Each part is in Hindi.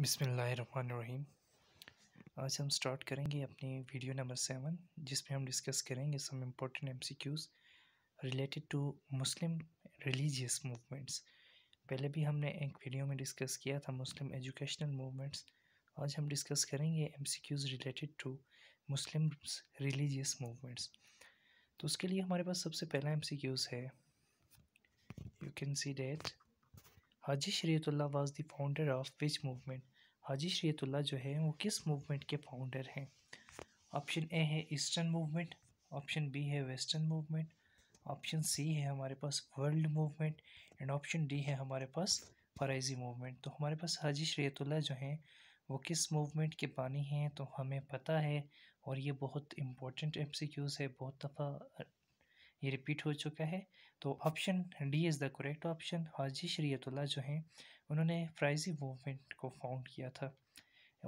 बिसमीम आज हम स्टार्ट करेंगे अपनी वीडियो नंबर सेवन जिसमें हम डिस्कस करेंगे some important MCQs related to Muslim religious movements पहले भी हमने एक वीडियो में डिस्कस किया था मुस्लिम एजुकेशनल मूवमेंट्स आज हम डिस्कस करेंगे MCQs related to Muslim religious movements तो उसके लिए हमारे पास सबसे पहला क्यूज़ है you can see that Haji Shariatullah was the founder of which movement Haji Shariatullah जो है वो किस मूवमेंट के फाउंडर हैं ऑप्शन ए है ईस्टर्न मूवमेंट ऑप्शन बी है वेस्टर्न मूवमेंट ऑप्शन सी है हमारे पास world movement and option D है हमारे पास फ़राइजी मूवमेंट तो हमारे पास हाजी शरीतुल्ला जो हैं वो किस मूवमेंट के बानी हैं तो हमें पता है और ये बहुत इम्पोर्टेंट एम है बहुत दफ़ा ये रिपीट हो चुका है तो option D is the correct option Haji Shariatullah जो हैं उन्होंने फ्राइजी मूवमेंट को फाउंड किया था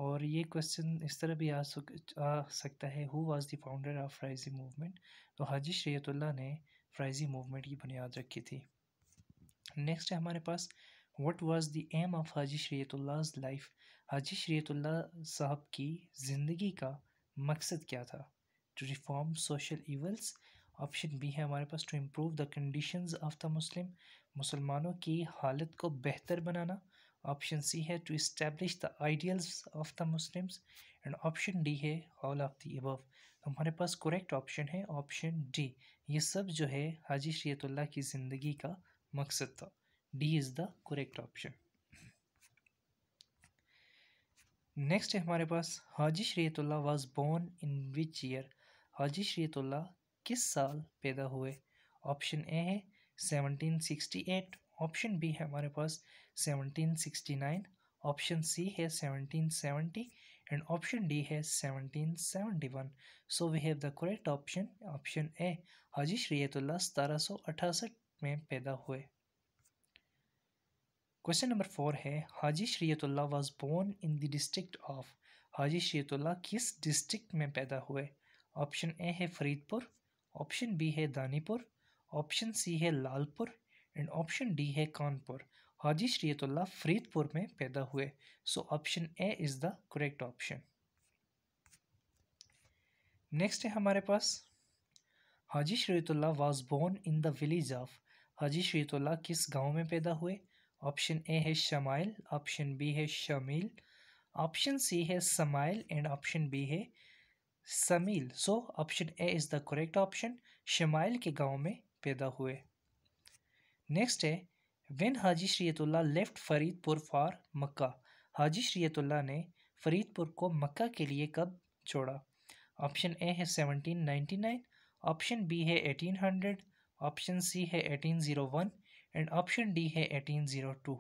और ये क्वेश्चन इस तरह भी आ, सक, आ सकता है who was the founder of Faraizi movement तो हाजी शरीतुल्ला ने फ्राइजी मूवमेंट की बुनियाद रखी थी नेक्स्ट है हमारे पास what was the aim of Haji Shariatullah's life Haji Shariatullah साहब की ज़िंदगी का मकसद क्या था to reform social evils option B है हमारे पास to improve the conditions of the Muslim मुसलमानों की हालत को बेहतर बनाना ऑप्शन सी है to establish the ideals of the Muslims and option D है ऑल ऑफ द एबव हमारे पास करेक्ट ऑप्शन है ऑप्शन डी ये सब जो है हाजी शरीतुल्ला की ज़िंदगी का मकसद था D is the correct option next है हमारे पास Haji Shariatullah was born in which year Haji Shariatullah किस साल पैदा हुए ऑप्शन ए है 1768 ऑप्शन बी है हमारे पास 1769 ऑप्शन सी है 1770 एंड ऑप्शन डी है 1771 so we have the correct option option A Haji Shariatullah सतारह में पैदा हुए क्वेश्चन नंबर फोर है Haji Shariatullah was born in the district of Haji Shariatullah किस डिस्ट्रिक्ट में पैदा हुए ऑप्शन ए है फरीदपुर ऑप्शन बी है दानीपुर ऑप्शन सी है लालपुर एंड ऑप्शन डी है कानपुर हाजी शरीतुल्ला फरीदपुर में पैदा हुए so option A is the correct option next है हमारे पास Haji Shariatullah was born in the village of Haji Shariatullah किस गांव में पैदा हुए ऑप्शन ए है शमाइल ऑप्शन बी है शमील ऑप्शन सी है समाइल एंड ऑप्शन बी है Shamail so option A is the correct option Shamail के गांव में पैदा हुए नेक्स्ट है when Haji Shariatullah left Faridpur for Mecca Haji Shariatullah ने फरीदपुर को मक्का के लिए कब छोड़ा ऑप्शन ए है 1799 ऑप्शन बी है 1800 ऑप्शन सी है 1801 एंड ऑप्शन डी है 1802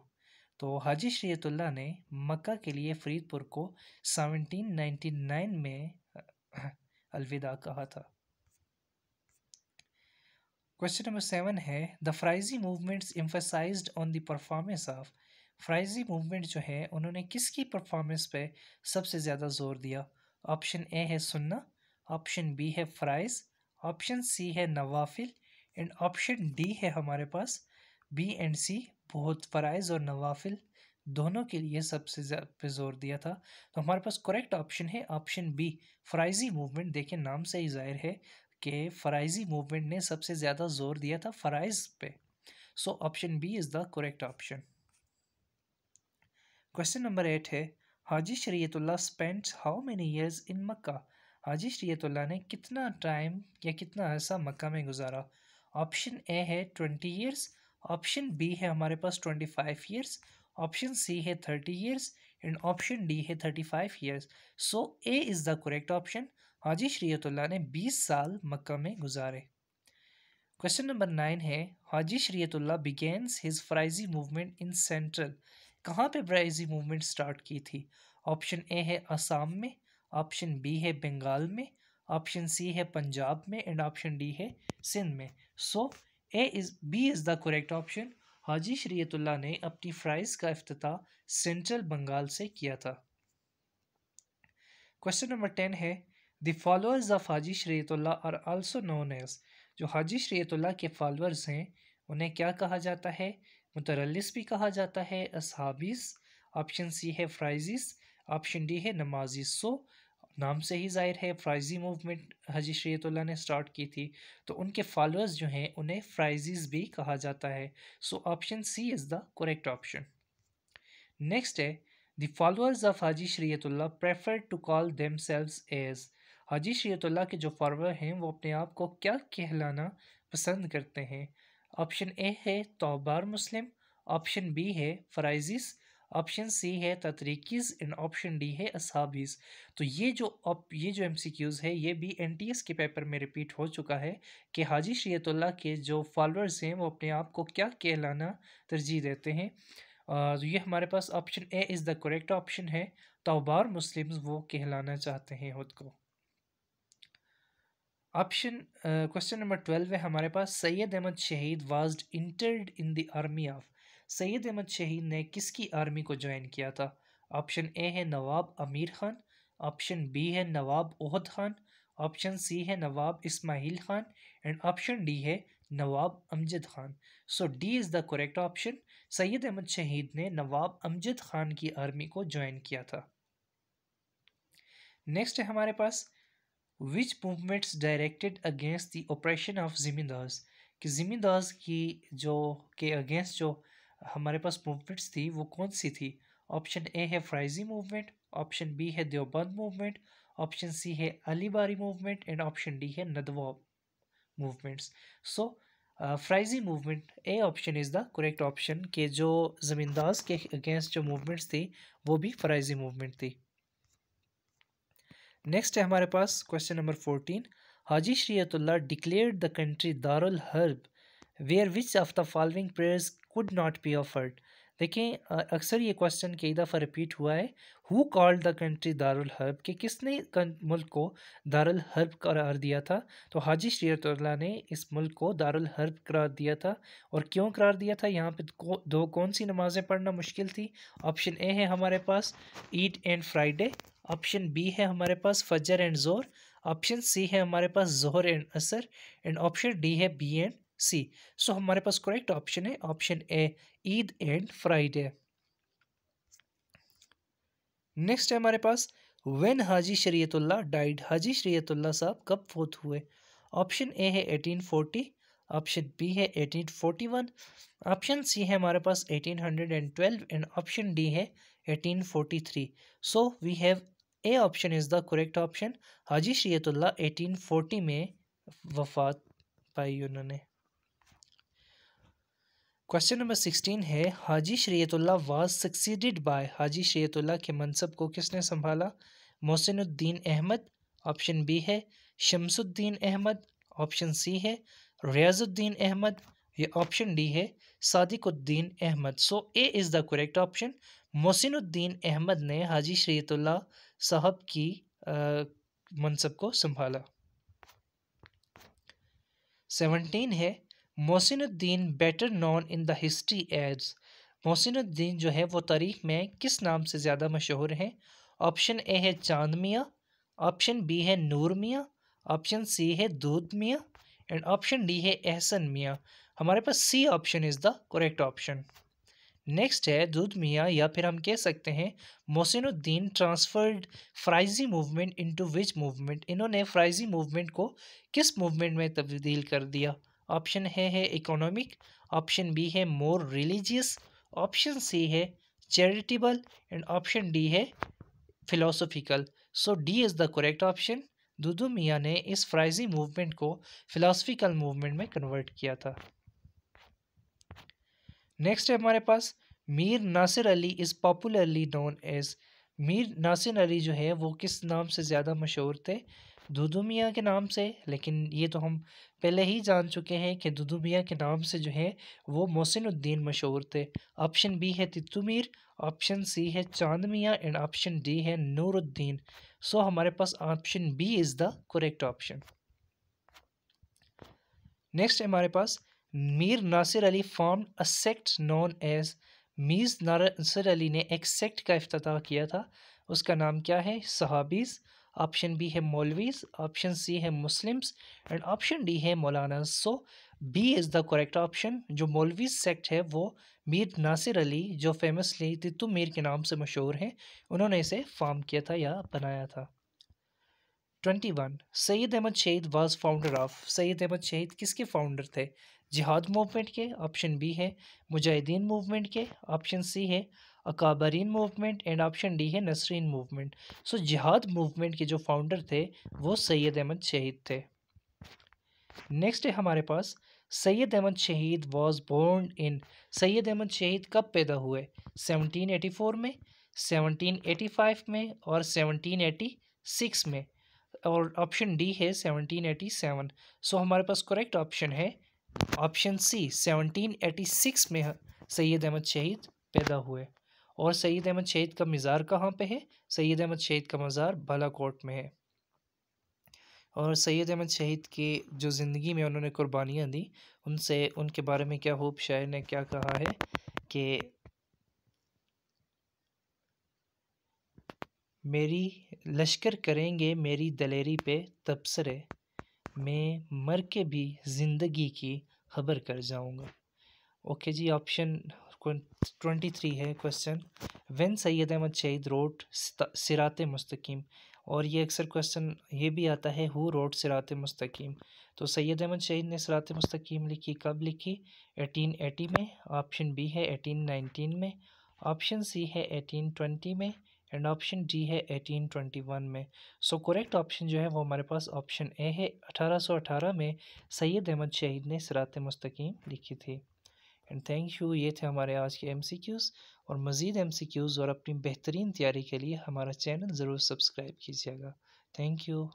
तो हाजी शरीतुल्ला ने मक्का के लिए फरीदपुर को 1799 में अलविदा कहा था क्वेश्चन नंबर सेवन है the Faraizi movements emphasise on the performance of Faraizi movement जो है उन्होंने किसकी परफॉर्मेंस पे सबसे ज़्यादा जोर दिया ऑप्शन ए है सुन्ना ऑप्शन बी है फ्राइज ऑप्शन सी है नवाफिल एंड ऑप्शन डी है हमारे पास बी एंड सी बहुत फ्राइज और नवाफिल दोनों के लिए सबसे ज्यादा पे जोर दिया था तो हमारे पास करेक्ट ऑप्शन है ऑप्शन बी फ्राइजी मूवमेंट देखिए नाम से ही जाहिर है कि फ़राइजी मूवमेंट ने सबसे ज़्यादा जोर दिया था फ़राइज़ पे so option B is the correct option question number eight है Haji Shariatullah spends how many years in Mecca Haji Shariatullah ने कितना टाइम या कितना अर्सा मक्का में गुजारा ऑप्शन ए है ट्वेंटी ईयर्स ऑप्शन बी है हमारे पास twenty five years option C है thirty years and option D है thirty five years so A is the correct option Haji Shariatullah ने बीस साल मक्का में गुजारे क्वेश्चन नंबर नाइन है Haji Shariatullah begins his Faraizi movement in central कहाँ पे फ्राइजी मूवमेंट स्टार्ट की थी ऑप्शन ए है असम में ऑप्शन बी है बंगाल में ऑप्शन सी है पंजाब में एंड ऑप्शन डी है सिंध में so A is B is the correct option Haji Shariatullah ने अपनी फ्राइज़ का अफ्ताह सेंट्रल बंगाल से किया था क्वेश्चन नंबर टेन है the followers of Haji Shariatullah are also known as जो हाजी शरीयतुल्ला के फॉलोअर्स हैं उन्हें क्या कहा जाता है मुतरलिस भी कहा जाता है असहाबिस ऑप्शन सी है फ्राइजिस ऑप्शन डी है नमाजिस सो नाम से ही जाहिर है फ्राइजी मूवमेंट हजी शरीतुल्ला ने स्टार्ट की थी तो उनके फॉलोअर्स जो हैं उन्हें फ्राइजीज भी कहा जाता है so option C is the correct option next है the followers of Haji Shariatullah prefer to call themselves as Haji Shariatullah के जो फॉलोअर हैं वो अपने आप को क्या कहलाना पसंद करते हैं ऑप्शन ए है तोबार मुस्लिम ऑप्शन बी है फ्राइजिस ऑप्शन सी है ततरीकीज़ एंड ऑप्शन डी है असाबीज़ तो ये जो अप, ये जो एम है ये भी एन के पेपर में रिपीट हो चुका है कि हाजी शरीतुल्ला के जो फॉलोअर्स हैं वो अपने आप को क्या कहलाना तरजीह देते हैं तो ये हमारे पास option A is the correct option है तोबार मुस्लिम वो कहलाना चाहते हैं खुद को ऑप्शन क्वेश्चन नंबर ट्वेल्व है हमारे पास Syed Ahmad Shahid was entered in the army of Syed Ahmad Shahid ने किसकी आर्मी को ज्वाइन किया था ऑप्शन ए है नवाब अमीर खान ऑप्शन बी है नवाब ओहद खान ऑप्शन सी है Nawab Ismail Khan and option D है Nawab Amjad Khan so D is the correct option Syed Ahmad Shahid ने नवाब अमजद खान की आर्मी को ज्वाइन किया था नेक्स्ट है हमारे पास which movements directed against the operation of zamindars कि जिमींदार्स की जो के अगेंस्ट जो हमारे पास मूवमेंट्स थी वो कौन सी थी ऑप्शन ए है फ्राइजी मूवमेंट ऑप्शन बी है देवबंद मूवमेंट ऑप्शन सी है Alibari movement and option D है Nadwa movements so Faraizi movement A option is the correct option के जो ज़मींदाज के अगेंस्ट जो मूवमेंट्स थी वो भी फ्राइजी मूवमेंट थी नेक्स्ट है हमारे पास question number fourteen Haji Shariatullah declare the country Darul Harb where which of the following prayers could not be offered देखें अक्सर ये क्वेश्चन कई दफ़ा रिपीट हुआ है who called the country Darul Harb कि किसने मुल्क को दारुल हर्ब करार दिया था तो हाजी शरीत ने इस मुल्क को दारुल हर्ब करार दिया था और क्यों करार दिया था यहाँ पे दो कौन सी नमाज़ें पढ़ना मुश्किल थी ऑप्शन ए है हमारे पास Eid and Friday option B है हमारे पास फजर एंड जोर ऑप्शन सी है हमारे पास Zuhr and Asr and option D है बी एंड सी सो हमारे पास करेक्ट ऑप्शन है option A Eid and Friday next है हमारे पास वेन हाजी शरीयतुल्ला डाइड हाजी शरीयतुल्ला साहब कब फोत हुए ऑप्शन ए है एटीन फोर्टी ऑप्शन बी है eighteen forty one option C है हमारे पास eighteen hundred and twelve and option D है eighteen forty three so we have A option is the correct option Haji Shariatullah eighteen forty में वफात पाई उन्होंने क्वेश्चन नंबर सिक्सटीन है Haji Shariatullah was succeeded by Haji Shariatullah के मनसब को किसने संभाला मोहसिनुद्दीन अहमद ऑप्शन बी है शमसुद्दीन अहमद ऑप्शन सी है रियाजुद्दीन अहमद ये ऑप्शन डी है Sadiquddin Ahmad so A is the correct option Mohsinuddin Ahmad ने हाजी शरीतुल्ला साहब की मनसब को संभाला सेवनटीन है Mohsinuddin better known in the history as Mohsinuddin जो है वो तारीख में किस नाम से ज़्यादा मशहूर हैं ऑप्शन ए है चांद मियाँ ऑप्शन बी है नूर मियाँ ऑप्शन सी है दूध मियाँ एंड ऑप्शन डी है एहसन मियाँ हमारे पास C option is the correct option next है दूध मियाँ या फिर हम कह सकते हैं Mohsinuddin transferred Faraizi movement into which movement इन्होंने फ्राइजी मूवमेंट को किस मूवमेंट में तब्दील कर दिया ऑप्शन है है इकोनॉमिक ऑप्शन बी है मोर रिलीजियस ऑप्शन सी है चैरिटेबल एंड ऑप्शन डी है philosophical so D is the correct option Dudu Miyan ने इस फ्राइजी मूवमेंट को फिलोसफिकल मूवमेंट में कन्वर्ट किया था नेक्स्ट है हमारे पास Mir Nasir Ali is popularly known as Mir Nasir Ali जो है वो किस नाम से ज़्यादा मशहूर थे दूदू मियाँ के नाम से लेकिन ये तो हम पहले ही जान चुके हैं कि दूदू मियाँ के नाम से जो है वो मोहसिनुद्दीन मशहूर थे ऑप्शन बी है तितुमीर ऑप्शन सी है चांद मियाँ एंड ऑप्शन डी है नूरुद्दीन सो हमारे पास option B is the correct option next हमारे पास Mir Nasir Ali form a sect known as Mir Nasir Ali ने एक सेक्ट का अफ्ताह किया था उसका नाम क्या है सहाबीज़ ऑप्शन बी है मौलवीज ऑप्शन सी है मुस्लिम्स एंड ऑप्शन डी है Maulana so B is the correct option जो मौलवीज सेक्ट है वो मीर नासिर अली जो फेमसली तितु मीर के नाम से मशहूर हैं उन्होंने इसे फॉर्म किया था या बनाया था twenty one Syed Ahmad Shahid was founder of Syed Ahmad Shahid किसके फाउंडर थे जिहाद मूवमेंट के ऑप्शन बी है मुजाहिदीन मूवमेंट के ऑप्शन सी है Akabirin movement and option D है नसरीन मूवमेंट सो जिहाद मूवमेंट के जो फाउंडर थे वो सैयद अहमद शहीद थे नेक्स्ट है हमारे पास Syed Ahmad Shahid was born in Syed Ahmad Shahid कब पैदा हुए 1784 में 1785 में और 1786 में और ऑप्शन डी है 1787 सो हमारे पास करेक्ट ऑप्शन है ऑप्शन सी 1786 में सैयद अहमद शहीद पैदा हुए और सईद अहमद शहीद का मज़ार कहाँ पे है सैद अहमद शहीद का मज़ार बालाकोट में है और सैद अहमद शहीद की जो ज़िंदगी में उन्होंने कुर्बानियाँ दी उनसे उनके बारे में क्या होप शायर ने क्या कहा है कि मेरी लश्कर करेंगे मेरी दलेरी पे तबसरे मैं मर के भी ज़िंदगी की खबर कर जाऊँगा ओके जी ऑप्शन ट्वेंटी थ्री है question when Syed Ahmad Shahid wrote सिरात मुस्तकीम और ये अक्सर क्वेश्चन ये भी आता है हु रोड सिरात मुस्तकीम तो सैद अहमद शहीद ने सिरात मुस्तकीम लिखी कब लिखी एटीन एटी में ऑप्शन बी है एटीन नाइनटीन में ऑप्शन सी है एटीन ट्वेंटी में एंड ऑप्शन डी है एटीन ट्वेंटी वन में सो करेक्ट ऑप्शन जो है वो हमारे पास ऑप्शन ए है अठारह सौ अठारह में सैद अहमद शहीद ने सिरात मुस्तकीम लिखी थी एंड थैंक यू ये थे हमारे आज के एम और मज़ीद एम और अपनी बेहतरीन तैयारी के लिए हमारा चैनल ज़रूर सब्सक्राइब कीजिएगा थैंक यू